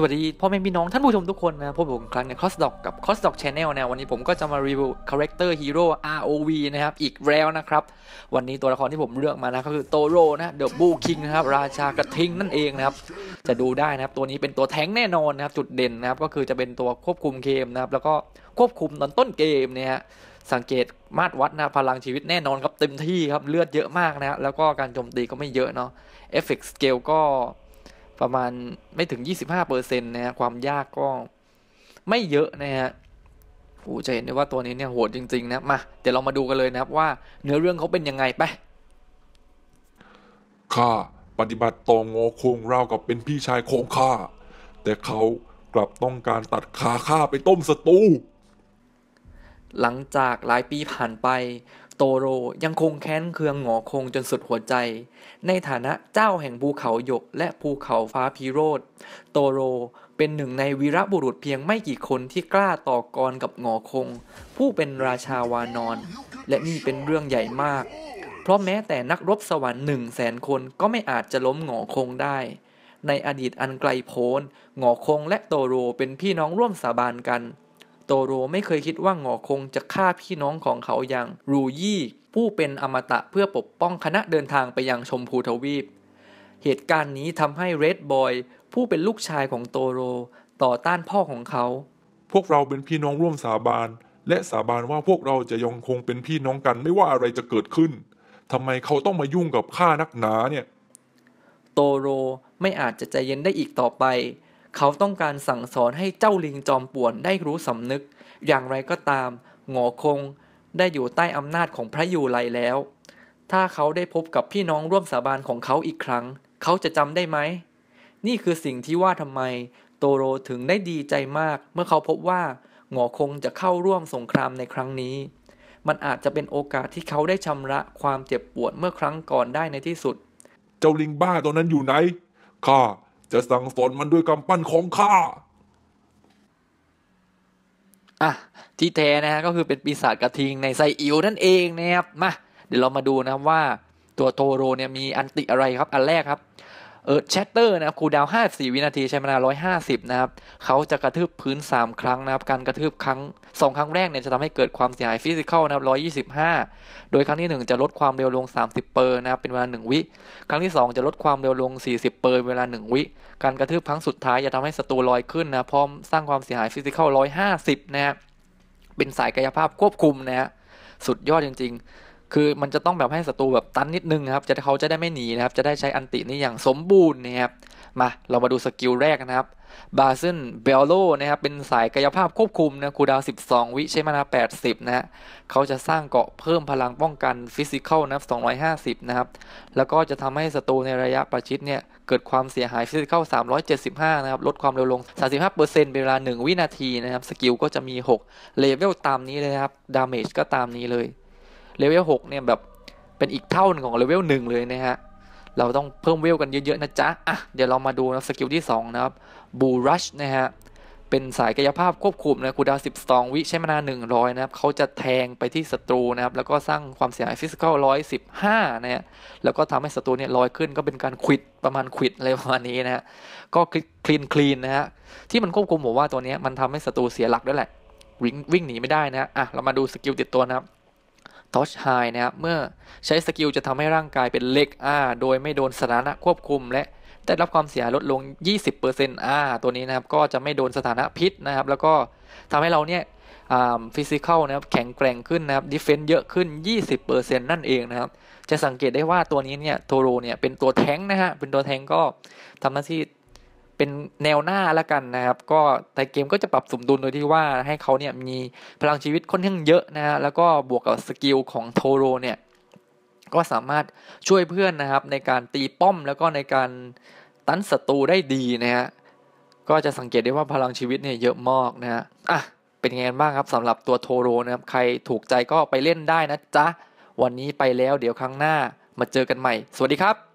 สวัสดีพ่อแม่พี่น้อง ท่านผู้ชมทุกคนนะพบกับผมครั้งในคอสด s d o กับคอสด s d o c c แ a n นะวันนี้ผมก็จะมารีวิวคาแรคเตอร์ฮีโร่ ROV นะครับอีกแล้วนะครับ วันนี้ตัวละครที่ผมเลือกมานะก็คือโตโรนะเดอะบูคิงนะครับราชากระทิงนั่นเองนะครับจะดูได้นะครับ ตัวนี้เป็นตัวแท้งแน่นอนนะครับจุดเด่นนะครับก็คือจะเป็นตัวควบคุมเกมนะครับแล้วก็ควบคุมตอนต้นเกมเนี่ยสังเกตมาตรวัดนะพลังชีวิตแน่นอนครับเต็มที่ครับเลือดเยอะมากนะแล้วก็การโจมตีก็ไม่เยอะเนาะเอฟเฟกต์สเกลก็ประมาณไม่ถึง 25%นะฮะความยากก็ไม่เยอะนะฮะโอ้จะเห็นได้ว่าตัวนี้เนี่ยโหดจริงๆนะมาเดี๋ยวเรามาดูกันเลยนะครับว่า เนื้อเรื่องเขาเป็นยังไงไปข้าปฏิบัติต่อโงโคงเรากับเป็นพี่ชายของข้า แต่เขากลับต้องการตัดขาข้าไปต้มสตูหลังจากหลายปีผ่านไปโตโรยังคงแค้นเคืองหงอคงจนสุดหัวใจ ในฐานะเจ้าแห่งภูเขาหยกและภูเขาฟ้าพิโรธโตโรเป็นหนึ่งในวีรบุรุษเพียงไม่กี่คนที่กล้าต่อกรกับหงอคง ผู้เป็นราชาวานอน และนี่เป็นเรื่องใหญ่มาก เพราะแม้แต่นักรบสวรรค์หนึ่งแสนคนก็ไม่อาจจะล้มหงอคงได้ ในอดีตอันไกลโพ้นหงอคงและโตโรเป็นพี่น้องร่วมสาบานกันโตโรไม่เคยคิดว่าหงอคงจะฆ่าพี่น้องของเขาอย่างรูยี่ผู้เป็นอมตะเพื่อปกป้องคณะเดินทางไปยังชมพูทวีป เหตุการณ์นี้ทำให้เรดบอย ผู้เป็นลูกชายของโตโรต่อต้านพ่อของเขา พวกเราเป็นพี่น้องร่วมสาบานและสาบานว่าพวกเราจะยังคงเป็นพี่น้องกันไม่ว่าอะไรจะเกิดขึ้นทำไมเขาต้องมายุ่งกับข้านักหนาเนี่ยโตโรไม่อาจจะใจเย็นได้อีกต่อไปเขาต้องการสั่งสอนให้เจ้าลิงจอมป่วนได้รู้สำนึก อย่างไรก็ตาม หงอคง ได้อยู่ใต้อำนาจของพระยูไลแล้ว ถ้าเขาได้พบกับพี่น้องร่วมสาบานของเขาอีกครั้ง เขาจะจำได้ไหม นี่คือสิ่งที่ว่าทำไม โตโรถึงได้ดีใจมาก เมื่อเขาพบว่าหงอคงจะเข้าร่วมสงครามในครั้งนี้ มันอาจจะเป็นโอกาสที่เขาได้ชำระความเจ็บปวดเมื่อครั้งก่อนได้ในที่สุด เจ้าลิงบ้าตัวนั้นอยู่ไหนข้าจะสั่งสอนมันด้วยกำปั้นของข้า อ่ะ ที่แท้นะฮะก็คือเป็นปีศาจกระทิงในไซอิวนั่นเองนะครับ มา เดี๋ยวเรามาดูนะครับว่า ตัวโทโรเนี่ยมีอันติอะไรครับ อันแรกครับเออแชตเตอร์นะครับคูดาวห้าสี่วินาทีใช้เานาร้อยห้าสิบนะครับเขาจะกระทืบพื้นสามครั้งนะครับการกระทืบครั้งสองครั้งแรกเนี่ยจะทำให้เกิดความเสียหายฟิสิกอลนะครับร้อยยี่สิบห้าโดยครั้งที่หนึ่งจะลดความเร็วลงสามสิบเปอร์นะครับเป็นเวลาหนึ่งวิครั้งที่สองจะลดความเร็วลงสี่สิบเปอร์เวลาหนึ่งวิการกระทืบครั้งสุดท้ายจะทำให้ศัตรูลอยขึ้นนะพร้อมสร้างความเสียหายฟิสิกอลร้อยห้าสิบนะครับเป็นสายกายภาพควบคุมนะฮะสุดยอดจริง ๆคือมันจะต้องแบบให้ศัตรูแบบตันนิดนึงครับจะเขาจะได้ไม่หนีนะครับจะได้ใช้อันตินี้อย่างสมบูรณ์นะครับมา เรามาดูสกิลแรกนะครับบาซึนเบลโลนะครับเป็นสายกายภาพควบคุมนะคูดาว12 วิ ใช้มานา 80นะฮะเขาจะสร้างเกาะเพิ่มพลังป้องกันฟิสิกอลนะ250 นะครับ แล้วก็จะทำให้ศัตรูในระยะประชิดเนี่ยเกิดความเสียหายฟิสิกอล375 นะครับ ลดความเร็วลง 35%เปอร์เซ็นต์เวลา 1 วินาทีนะครับสกิลก็จะมี6เลเวลตามนี้เลยครับดาเมจก็ตามนี้เลยเลเวลหกเนี่ยแบบเป็นอีกเท่าหนึ่งของเลเวลหนึ่งเลยนะฮะเราต้องเพิ่มเวลกันเยอะๆนะจ๊ะอ่ะเดี๋ยวเรามาดูนะสกิลที่ 2 นะครับบูรัชนะฮะเป็นสายกายภาพควบคุมนะคูดาวสิบสองวิใช้มานาหนึ่งร้อยนะครับเขาจะแทงไปที่ศัตรูนะครับ แล้วก็สร้างความเสียหายฟิสิกอลร้อยสิบห้านะฮะแล้วก็ทำให้ศัตรูเนี่ยลอยขึ้นก็เป็นการควิด ประมาณควิด อะไรประมาณนี้นะฮะก็คลีนคลีนนะฮะที่มันควบคุมผมว่าตัวนี้มันทำให้ศัตรูเสียหลักด้วยแหละวิ่งวิ่งหนีไม่ได้นะอ่ะเรามาดูสกิลติดตัวนะครับทอชไฮนะครับเมื่อใช้สกิลจะทำให้ร่างกายเป็นเล็กอ่าโดยไม่โดนสถานะควบคุมและได้รับความเสียลดลง 20%อ่าตัวนี้นะครับก็จะไม่โดนสถานะพิษนะครับ แล้วก็ทำให้เราเนี่ยฟิสิกอลนะครับแข็งแกร่งขึ้นนะครับดิเฟนต์เยอะขึ้น 20%นั่นเองนะครับ จะสังเกตได้ว่าตัวนี้เนี่ยโทโรเนี่ยเป็นตัวแท้งนะฮะเป็นตัวแท้งก็ทำหน้าที่เป็นแนวหน้าละกันนะครับก็แต่เกมก็จะปรับสมดุลโดยที่ว่าให้เขาเนี่ยมีพลังชีวิตค่อนข้างเยอะนะฮะแล้วก็บวกกับสกิลของโทโรเนี่ยก็สามารถช่วยเพื่อนนะครับในการตีป้อม แล้วก็ในการตันศัตรูได้ดีนะฮะก็จะสังเกตได้ว่าพลังชีวิตเนี่ยเยอะมากนะฮะอ่ะเป็นไงบ้างครับสำหรับตัวโทโรนะครับใครถูกใจก็ไปเล่นได้นะจ๊ะวันนี้ไปแล้ว เดี๋ยวครั้งหน้ามาเจอกันใหม่ สวัสดีครับ